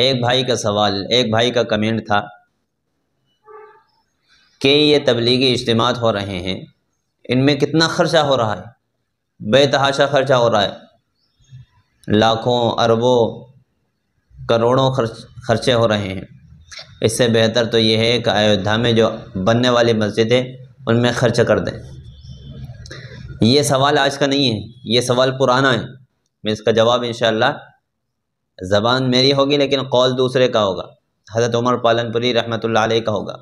ایک بھائی کا سوال ایک بھائی کا کمنٹ تھا کہ یہ تبلیغی اجتماعات ہو رہے ہیں ان میں کتنا خرچہ ہو رہا ہے بے تحاشا خرچہ ہو رہا ہے لاکھوں اربوں کروڑوں خرچ خرچے ہو رہے ہیں اس سے بہتر تو یہ ہے کہ ایودھیا میں جو بننے والی مسجد ہے ان میں خرچ کر دیں یہ سوال آج کا نہیں ہے یہ سوال پرانا ہے میں اس کا جواب انشاءاللہ زبان میری ہوگی لیکن قول دوسرے کا ہوگا حضرت عمر پالن پوری رحمۃ اللہ علیہ کا ہوگا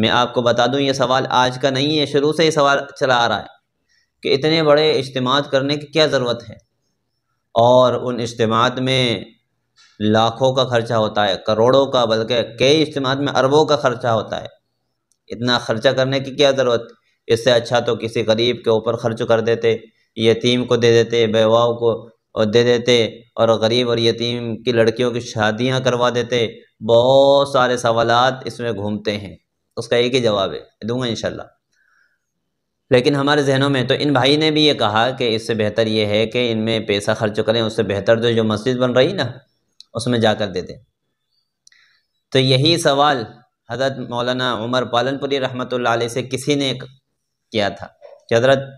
میں آپ کو بتا دوں یہ سوال آج کا نہیں ہے شروع سے یہ سوال چلا آ رہا ہے کہ اتنے بڑے اجتماعات کرنے کی کیا ضرورت ہے اور ان اجتماعات میں لاکھوں کا خرچہ ہوتا ہے کروڑوں کا بلکہ کئی اجتماعات میں اربوں کا خرچہ ہوتا ہے اتنا خرچہ کرنے کی کیا ضرورت اس سے اچھا تو کسی غریب کے اوپر خرچ کر دیتے یتیم کو دے دیتے بیواؤں کو اور دے دیتے اور غریب اور یتیم کی لڑکیوں کی شادیاں کروا دیتے بہت سارے سوالات اس میں گھومتے ہیں اس کا ایک ہی جواب ہے دوں گا انشاءاللہ لیکن ہمارے ذہنوں میں تو ان بھائی نے بھی یہ کہا کہ اس سے بہتر یہ ہے کہ ان میں پیسہ خرچ کریں اس سے بہتر جو مسجد بن رہی نا اس میں جا کر دیتے تو یہی سوال حضرت مولانا عمر پالن پوری رحمۃ اللہ علیہ سے کسی نے کیا تھا کہ حضرت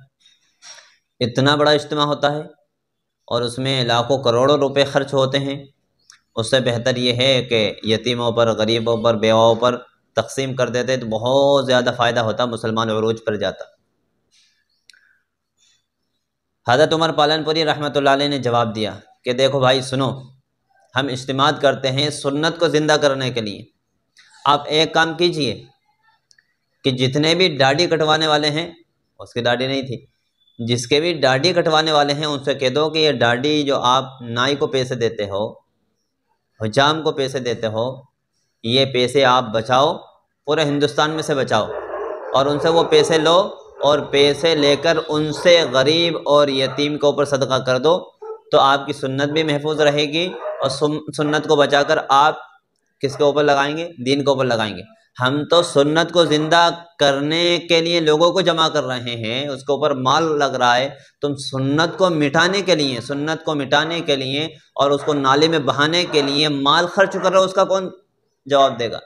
اتنا بڑا اجتماع ہوتا ہے اور اس میں لاکھوں کروڑوں روپے خرچ ہوتے ہیں اس سے بہتر یہ ہے کہ یتیموں پر غریبوں پر بیواؤں پر تقسیم کر دیتے تو بہت زیادہ فائدہ ہوتا مسلمان عروج پر جاتا حضرت عمر پالن پوری رحمۃ اللہ علیہ نے جواب دیا کہ دیکھو بھائی سنو ہم اجتماع کرتے ہیں سنت کو زندہ کرنے کے لیے آپ ایک کام کیجئے کہ جتنے بھی داڑھی کٹوانے والے ہیں اس کی ڈاڑی نہیں تھی جس کے بھی ڈاڑی کٹوانے والے ہیں ان سے کہہ دو کہ یہ ڈاڑی جو آپ نائی کو پیسے دیتے ہو حجام کو پیسے دیتے ہو یہ پیسے آپ بچاؤ پورے ہندوستان میں سے بچاؤ اور ان سے وہ پیسے لو اور پیسے لے کر ان سے غریب اور یتیم کے اوپر صدقہ کر دو تو آپ کی سنت بھی محفوظ رہے گی اور سنت کو بچا کر آپ کس کے اوپر لگائیں گے دین کے اوپر لگائیں گے ہم تو سنت کو زندہ کرنے کے لیے لوگوں کو جمع کر رہے ہیں اس کے اوپر مال لگ رہا ہے تم سنت کو مٹانے کے لیے سنت کو مٹانے کے لیے اور اس کو نالے میں بہانے کے لیے مال خرچ کر رہے ہو اس کا کون جواب دے گا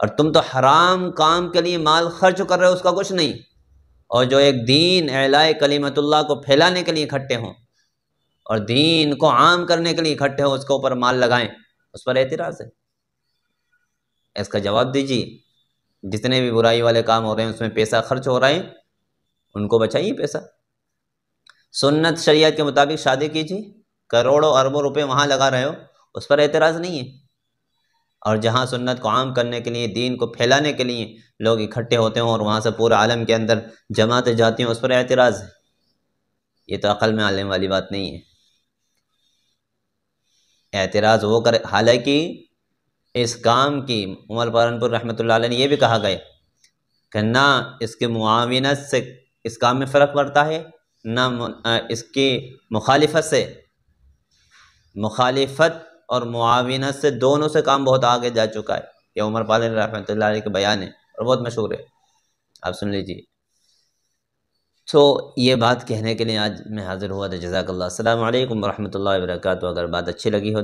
اور تم تو حرام کام کے لیے مال خرچ کر رہے ہو اس کا کچھ نہیں اور جو ایک دین اعلائے کلیمت اللہ کو پھیلانے کے لیے اکٹھے ہوں اور دین کو عام کرنے کے لیے اکٹھے ہوں اس کے اوپر مال لگائیں اس پر اعتراض ہے اس کا جواب دیجیے جتنے بھی برائی والے کام ہو رہے ہیں اس میں پیسہ خرچ ہو رہے ہیں ان کو بچائیے پیسہ سنت شریعت کے مطابق شادی کیجیے کروڑوں اربوں روپے وہاں لگا رہے ہو اس پر اعتراض نہیں ہے اور جہاں سنت کو عام کرنے کے لیے دین کو پھیلانے کے لیے لوگ اکٹھے ہوتے ہوں اور وہاں سے پورے عالم کے اندر جماعتیں جاتی ہوں اس پر اعتراض ہے یہ تو عقل میں عالم والی بات نہیں ہے اعتراض وہ کر حالانکہ اس کام کی عمر پالنپور رحمۃ اللہ علیہ نے یہ بھی کہا گئے کہ نہ اس کے معاونت سے اس کام میں فرق پڑتا ہے نہ اس کی مخالفت سے مخالفت اور معاونت سے دونوں سے کام بہت آگے جا چکا ہے یہ عمر پالن رحمۃ اللہ علیہ کے بیان ہے اور بہت مشہور ہے آپ سن لیجیے تو یہ بات کہنے کے لیے آج میں حاضر ہوا تھا جزاک اللہ السلام علیکم ورحمۃ اللہ وبرکاتہ اگر بات اچھی لگی ہو